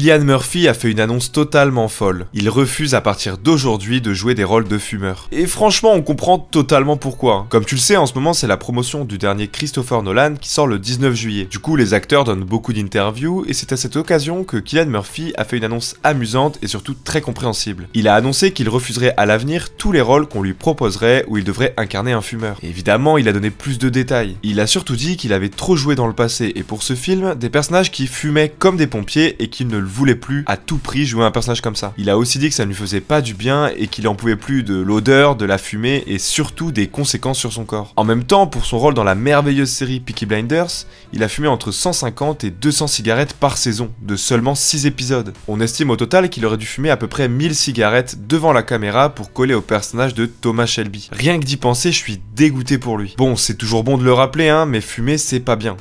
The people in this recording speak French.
Killian Murphy a fait une annonce totalement folle. Il refuse à partir d'aujourd'hui de jouer des rôles de fumeur. Et franchement, on comprend totalement pourquoi. Comme tu le sais, en ce moment, c'est la promotion du dernier Christopher Nolan qui sort le 19 juillet. Du coup, les acteurs donnent beaucoup d'interviews et c'est à cette occasion que Kylian Murphy a fait une annonce amusante et surtout très compréhensible. Il a annoncé qu'il refuserait à l'avenir tous les rôles qu'on lui proposerait où il devrait incarner un fumeur. évidemment, il a donné plus de détails. Il a surtout dit qu'il avait trop joué dans le passé et pour ce film, des personnages qui fumaient comme des pompiers et qui ne voulait plus à tout prix jouer un personnage comme ça. Il a aussi dit que ça ne lui faisait pas du bien et qu'il en pouvait plus de l'odeur, de la fumée et surtout des conséquences sur son corps. En même temps, pour son rôle dans la merveilleuse série Peaky Blinders, il a fumé entre 150 et 200 cigarettes par saison, de seulement 6 épisodes. On estime au total qu'il aurait dû fumer à peu près 1000 cigarettes devant la caméra pour coller au personnage de Thomas Shelby. Rien que d'y penser, je suis dégoûté pour lui. Bon, c'est toujours bon de le rappeler, hein, mais fumer, c'est pas bien.